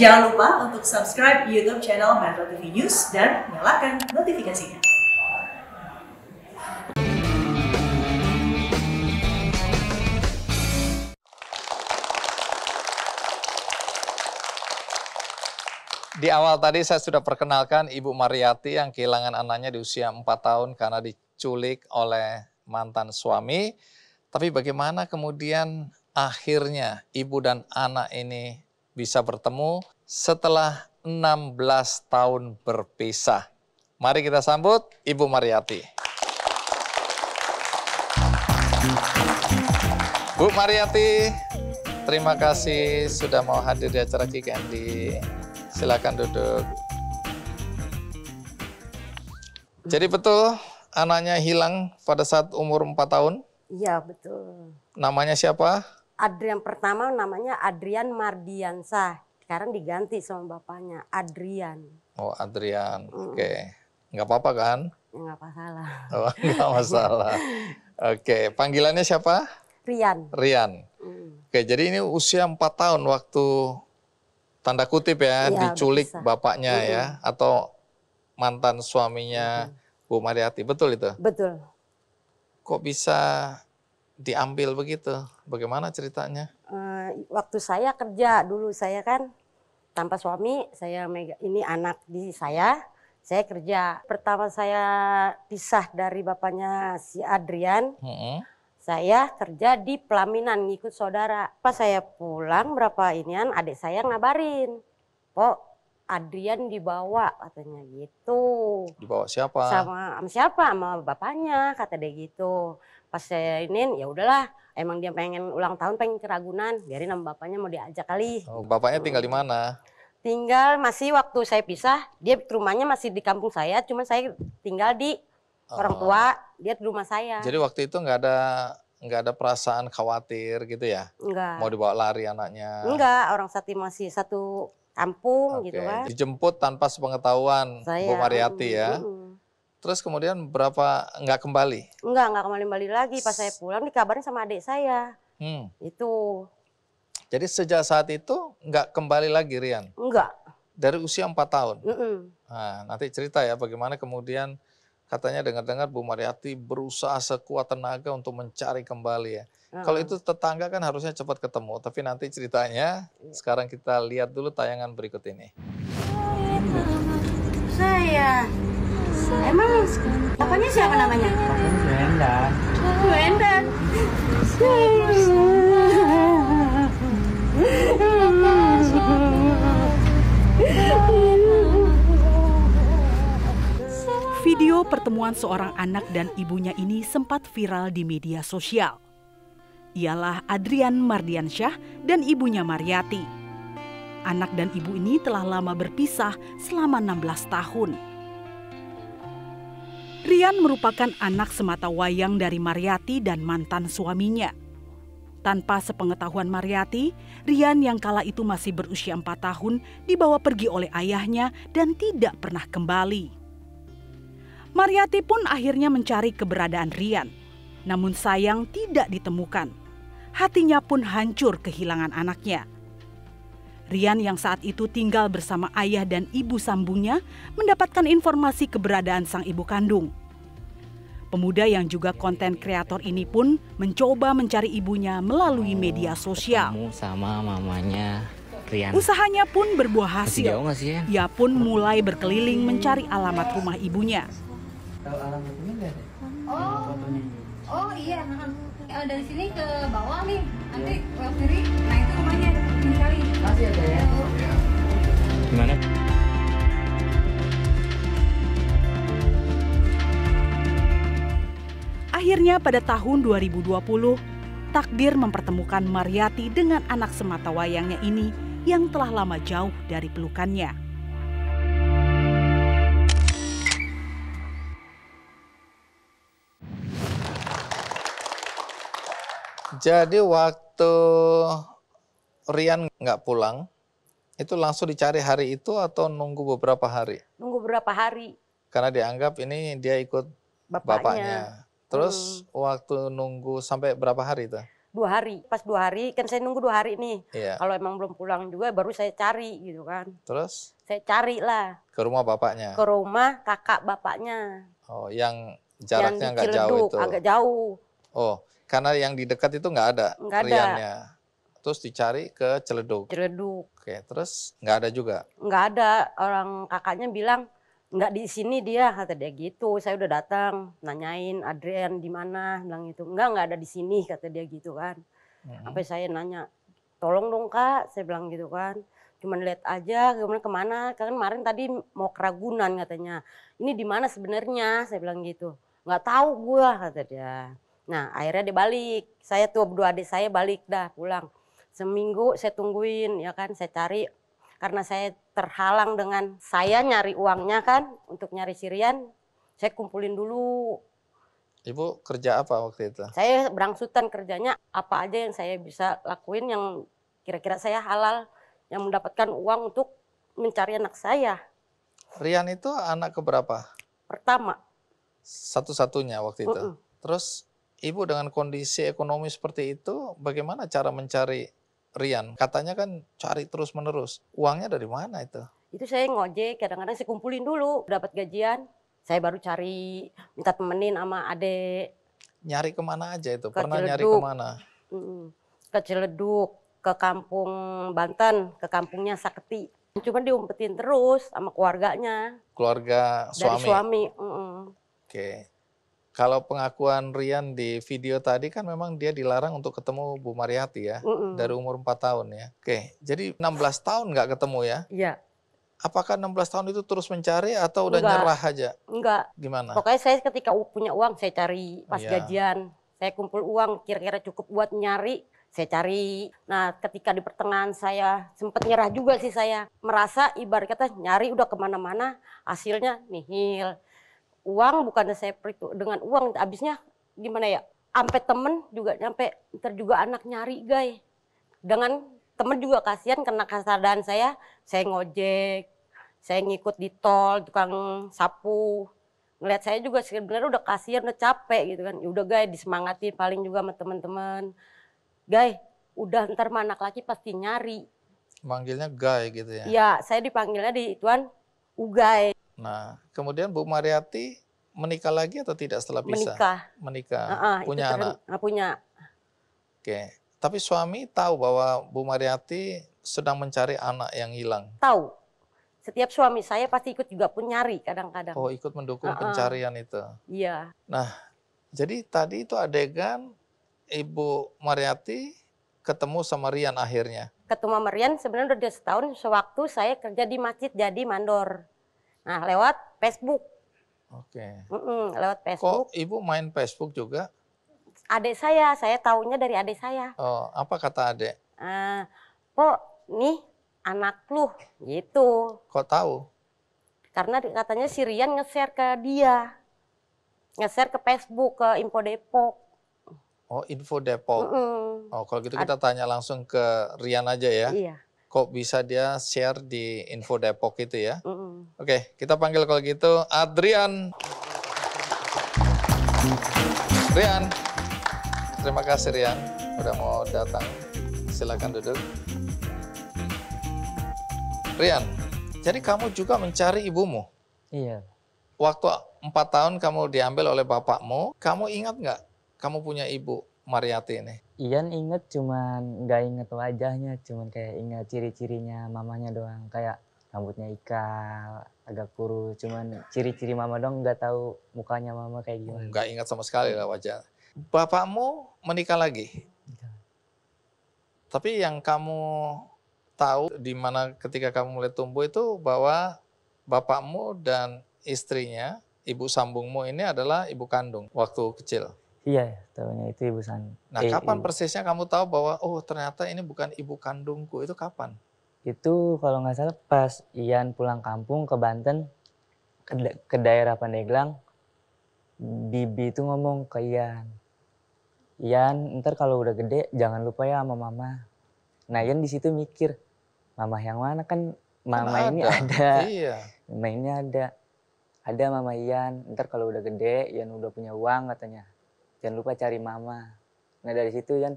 Jangan lupa untuk subscribe YouTube channel Metro TV News dan nyalakan notifikasinya. Di awal tadi saya sudah perkenalkan Ibu Mariati yang kehilangan anaknya di usia 4 tahun karena diculik oleh mantan suami. Tapi bagaimana kemudian akhirnya ibu dan anak ini bisa bertemu setelah 16 tahun berpisah. Mari kita sambut Ibu Mariati. Bu Mariati, terima kasih sudah mau hadir di acara Kikendi. Silakan duduk. Jadi betul anaknya hilang pada saat umur 4 tahun? Iya, betul. Namanya siapa? Adrian pertama namanya Adrian Mardiansah. Sekarang diganti sama bapaknya, Adrian. Oh, Adrian. Mm. Oke. Okay. Nggak apa-apa kan? Ya, nggak masalah. Oh, nggak masalah. Oke, okay. panggilannya siapa? Rian. Rian. Mm. Oke, okay, jadi ini usia 4 tahun waktu tanda kutip ya, ya diculik bisa. bapaknya mm. ya atau mantan suaminya mm. Bu Mariati. Betul itu? Betul. Kok bisa diambil begitu? Bagaimana ceritanya? Eh, waktu saya kerja dulu saya kan tanpa suami, saya mega, ini anak di saya, saya kerja. Pertama saya pisah dari bapaknya si Adrian. Hmm. Saya kerja di pelaminan ngikut saudara. Pas saya pulang berapa inian adik saya ngabarin. oh Adrian dibawa katanya gitu. Dibawa siapa? sama siapa? Sama bapaknya kata dia gitu pas saya ini ya udahlah emang dia pengen ulang tahun pengen keragunan biarin nama bapaknya mau diajak kali oh, bapaknya tinggal di mana tinggal masih waktu saya pisah dia rumahnya masih di kampung saya cuman saya tinggal di orang oh. tua dia di rumah saya jadi waktu itu nggak ada nggak ada perasaan khawatir gitu ya? Enggak. Mau dibawa lari anaknya? Enggak, orang satu masih satu kampung okay. gitu kan. Dijemput tanpa sepengetahuan Saya, Bu Mariati ya? -hmm. Terus kemudian berapa nggak kembali? Nggak nggak kembali-kembali lagi. Pas saya pulang dikabarin sama adik saya. Hmm. Itu. Jadi sejak saat itu nggak kembali lagi Rian? Nggak. Dari usia empat tahun? Mm -mm. Nah, nanti cerita ya bagaimana kemudian katanya dengar-dengar Bu Mariati berusaha sekuat tenaga untuk mencari kembali ya. Mm. Kalau itu tetangga kan harusnya cepat ketemu. Tapi nanti ceritanya mm. sekarang kita lihat dulu tayangan berikut ini. Saya Emang bapaknya siapa namanya? Bapaknya Juendan. Video pertemuan seorang anak dan ibunya ini sempat viral di media sosial. Ialah Adrian Mardiansyah dan ibunya Mariati. Anak dan ibu ini telah lama berpisah selama 16 tahun. Rian merupakan anak semata wayang dari Mariati dan mantan suaminya. Tanpa sepengetahuan Mariati, Rian yang kala itu masih berusia 4 tahun dibawa pergi oleh ayahnya dan tidak pernah kembali. Mariati pun akhirnya mencari keberadaan Rian. Namun sayang tidak ditemukan. Hatinya pun hancur kehilangan anaknya. Rian yang saat itu tinggal bersama ayah dan ibu sambungnya mendapatkan informasi keberadaan sang ibu kandung. Pemuda yang juga konten kreator ini pun mencoba mencari ibunya melalui media sosial. sama mamanya Rian. Usahanya pun berbuah hasil. ya? Ia pun mulai berkeliling mencari alamat rumah ibunya. Oh, oh iya, nah, nah, nah, dari sini ke bawah nih, nanti kiri. Akhirnya pada tahun 2020, takdir mempertemukan Mariati dengan anak semata wayangnya ini yang telah lama jauh dari pelukannya. Jadi waktu Rian nggak pulang, itu langsung dicari hari itu atau nunggu beberapa hari? Nunggu beberapa hari. Karena dianggap ini dia ikut bapaknya. bapaknya. Terus hmm. waktu nunggu sampai berapa hari itu? Dua hari. Pas dua hari, kan saya nunggu dua hari nih. Iya. Kalau emang belum pulang juga baru saya cari gitu kan. Terus? Saya cari lah. Ke rumah bapaknya? Ke rumah kakak bapaknya. Oh yang jaraknya nggak jauh itu? agak jauh. Oh karena yang di dekat itu nggak ada gak riannya. Ada. Terus dicari ke Celeduk? Celeduk. Oke terus nggak ada juga? Nggak ada. Orang kakaknya bilang nggak di sini dia kata dia gitu saya udah datang nanyain Adrian di mana bilang itu nggak nggak ada di sini kata dia gitu kan mm-hmm. apa saya nanya tolong dong kak saya bilang gitu kan cuman lihat aja kemudian kemana kan kemarin tadi mau keragunan katanya ini di mana sebenarnya saya bilang gitu nggak tahu gua kata dia nah akhirnya dia balik saya tuh berdua adik saya balik dah pulang seminggu saya tungguin ya kan saya cari karena saya terhalang dengan saya nyari uangnya kan untuk nyari sirian saya kumpulin dulu Ibu kerja apa waktu itu? Saya berangsutan kerjanya apa aja yang saya bisa lakuin yang kira-kira saya halal yang mendapatkan uang untuk mencari anak saya. Rian itu anak keberapa? Pertama. Satu-satunya waktu itu. Mm -mm. Terus ibu dengan kondisi ekonomi seperti itu, bagaimana cara mencari Rian, katanya kan cari terus menerus. Uangnya dari mana itu? Itu saya ngojek, kadang-kadang saya kumpulin dulu, dapat gajian, saya baru cari minta temenin sama adek. Nyari kemana aja itu? Ke Pernah Ciledug. nyari kemana? Ke Ciledug, ke kampung Banten, ke kampungnya Sakti. cuma diumpetin terus sama keluarganya. Keluarga suami? Dari suami. Mm -mm. Oke, kalau pengakuan Rian di video tadi kan memang dia dilarang untuk ketemu Bu Mariati ya mm, -mm. dari umur 4 tahun ya. Oke, jadi 16 tahun nggak ketemu ya? Iya. Apakah 16 tahun itu terus mencari atau udah enggak, nyerah aja? Enggak. Gimana? Pokoknya saya ketika punya uang saya cari pas yeah. gajian. Saya kumpul uang kira-kira cukup buat nyari, saya cari. Nah, ketika di pertengahan saya sempat nyerah juga sih saya. Merasa ibarat kata nyari udah kemana-mana, hasilnya nihil uang bukannya saya dengan uang habisnya gimana ya sampai temen juga nyampe ntar juga anak nyari guys dengan temen juga kasihan kena kesadaran saya saya ngojek saya ngikut di tol tukang sapu ngeliat saya juga sebenarnya udah kasihan udah capek gitu kan ya udah guys disemangati paling juga sama teman-teman guys udah ntar anak laki pasti nyari manggilnya guys gitu ya ya saya dipanggilnya di tuan ugai Nah, kemudian Bu Mariati menikah lagi atau tidak setelah bisa Menikah. Menikah. Uh -uh, punya anak. Nggak punya. Oke. Tapi suami tahu bahwa Bu Mariati sedang mencari anak yang hilang. Tahu. Setiap suami saya pasti ikut juga pun nyari kadang-kadang. Oh, ikut mendukung uh -uh. pencarian itu. Iya. Nah, jadi tadi itu adegan Ibu Mariati ketemu sama Rian akhirnya. Ketemu sama Rian sebenarnya udah setahun sewaktu saya kerja di masjid jadi mandor. Nah, lewat Facebook. Oke. Okay. Mm -mm, lewat Facebook. Kok ibu main Facebook juga? Adik saya, saya taunya dari adik saya. Oh, apa kata adik? Ah, kok nih anak lu, gitu. Kok tahu? Karena katanya si nge-share ke dia. Nge-share ke Facebook, ke Info Depok. Oh, Info Depok. Mm -mm. Oh, kalau gitu kita tanya langsung ke Rian aja ya. Iya. Kok bisa dia share di Info Depok itu ya? Mm -mm. Oke, kita panggil kalau gitu Adrian. Adrian, Terima kasih Rian udah mau datang. Silakan duduk. Rian, jadi kamu juga mencari ibumu? Iya. Waktu empat tahun kamu diambil oleh bapakmu, kamu ingat nggak kamu punya ibu Mariati ini? Ian inget cuman nggak inget wajahnya, cuman kayak inget ciri-cirinya mamanya doang. Kayak rambutnya ikal, agak kurus. Cuman ciri-ciri mama dong nggak tahu mukanya mama kayak gimana. Nggak ingat sama sekali lah wajah. Bapakmu menikah lagi? Tapi yang kamu tahu di mana ketika kamu mulai tumbuh itu bahwa bapakmu dan istrinya, ibu sambungmu ini adalah ibu kandung waktu kecil. Iya, tahunya itu ibu sambung. Nah, eh, kapan ibu. persisnya kamu tahu bahwa oh ternyata ini bukan ibu kandungku? Itu kapan? itu kalau nggak salah pas Ian pulang kampung ke Banten ke, da ke daerah Pandeglang Bibi itu ngomong ke Ian Ian ntar kalau udah gede jangan lupa ya sama mama nah Ian di situ mikir mama yang mana kan mama kan ini ada, ada. Iya. mama ini ada ada mama Ian ntar kalau udah gede Ian udah punya uang katanya jangan lupa cari mama nah dari situ Ian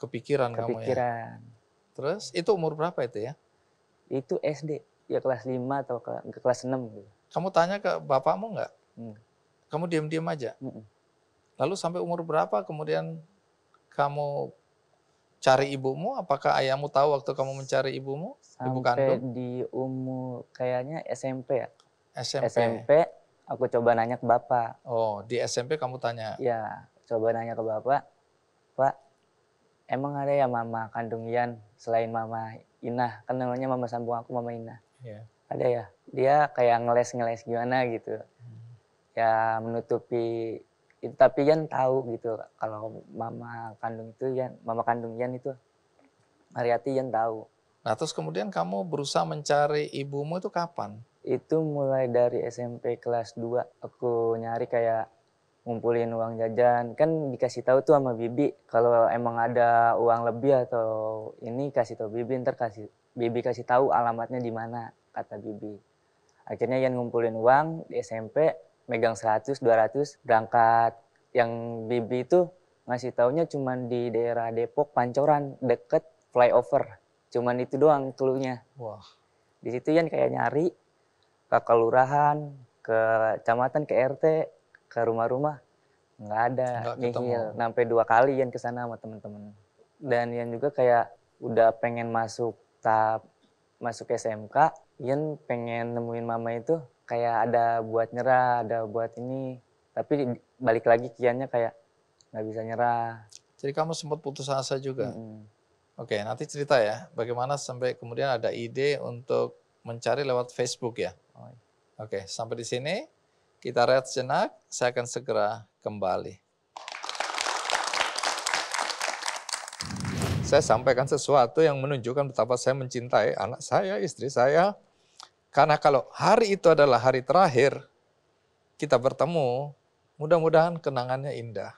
kepikiran ya? kepikiran Terus itu umur berapa itu ya? Itu SD, ya kelas 5 atau ke, kelas 6 gitu. Kamu tanya ke bapakmu nggak? Hmm. Kamu diam-diam aja? Hmm. Lalu sampai umur berapa kemudian kamu cari ibumu? Apakah ayahmu tahu waktu kamu mencari ibumu? Sampai Ibu kandung? di umur kayaknya SMP ya. SMP. SMP aku coba nanya ke bapak. Oh, di SMP kamu tanya? Iya, coba nanya ke bapak. Pak, emang ada ya mama kandung Ian selain mama Ina kan namanya mama sambung aku mama Ina yeah. ada ya dia kayak ngeles-ngeles gimana gitu hmm. ya menutupi itu tapi Ian tahu gitu kalau mama kandung itu Ian ya, mama kandung Ian itu Mariati Ian tahu nah terus kemudian kamu berusaha mencari ibumu itu kapan itu mulai dari SMP kelas 2 aku nyari kayak ngumpulin uang jajan kan dikasih tahu tuh sama bibi kalau emang ada uang lebih atau ini kasih tahu bibi ntar kasih bibi kasih tahu alamatnya di mana kata bibi akhirnya yang ngumpulin uang di SMP megang 100 200 berangkat yang bibi itu ngasih taunya cuman di daerah Depok Pancoran deket flyover cuman itu doang clue-nya wah di situ yang kayak nyari ke kelurahan ke kecamatan ke RT ke rumah-rumah nggak ada nggak nihil sampai dua kali yang ke sana sama temen-temen dan yang juga kayak udah pengen masuk tahap masuk SMK Ian pengen nemuin mama itu kayak ada buat nyerah ada buat ini tapi balik lagi kiannya kayak nggak bisa nyerah jadi kamu sempat putus asa juga mm -hmm. oke nanti cerita ya bagaimana sampai kemudian ada ide untuk mencari lewat Facebook ya oh, iya. oke sampai di sini kita rehat sejenak, saya akan segera kembali. Saya sampaikan sesuatu yang menunjukkan betapa saya mencintai anak saya, istri saya. Karena kalau hari itu adalah hari terakhir kita bertemu, mudah-mudahan kenangannya indah.